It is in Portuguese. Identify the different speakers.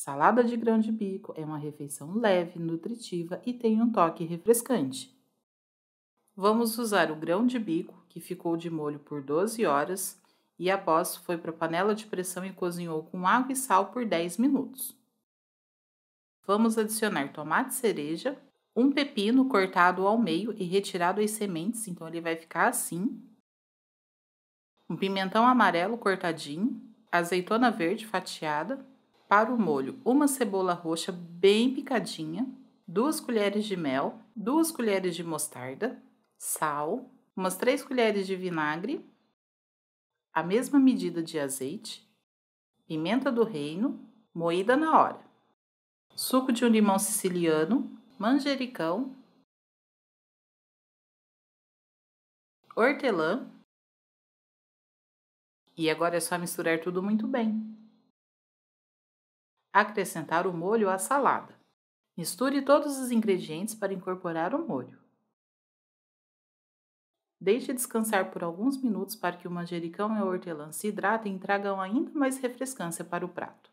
Speaker 1: Salada de grão de bico é uma refeição leve, nutritiva e tem um toque refrescante. Vamos usar o grão de bico, que ficou de molho por 12 horas e após foi para a panela de pressão e cozinhou com água e sal por 10 minutos. Vamos adicionar tomate cereja, um pepino cortado ao meio e retirado as sementes, então ele vai ficar assim. Um pimentão amarelo cortadinho, azeitona verde fatiada, para o molho uma cebola roxa bem picadinha, duas colheres de mel, duas colheres de mostarda, sal, umas três colheres de vinagre, a mesma medida de azeite, pimenta do reino, moída na hora, suco de um limão siciliano, manjericão, hortelã. E agora é só misturar tudo muito bem. Acrescentar o molho à salada. Misture todos os ingredientes para incorporar o molho. Deixe descansar por alguns minutos para que o manjericão e a hortelã se hidratem e tragam ainda mais refrescância para o prato.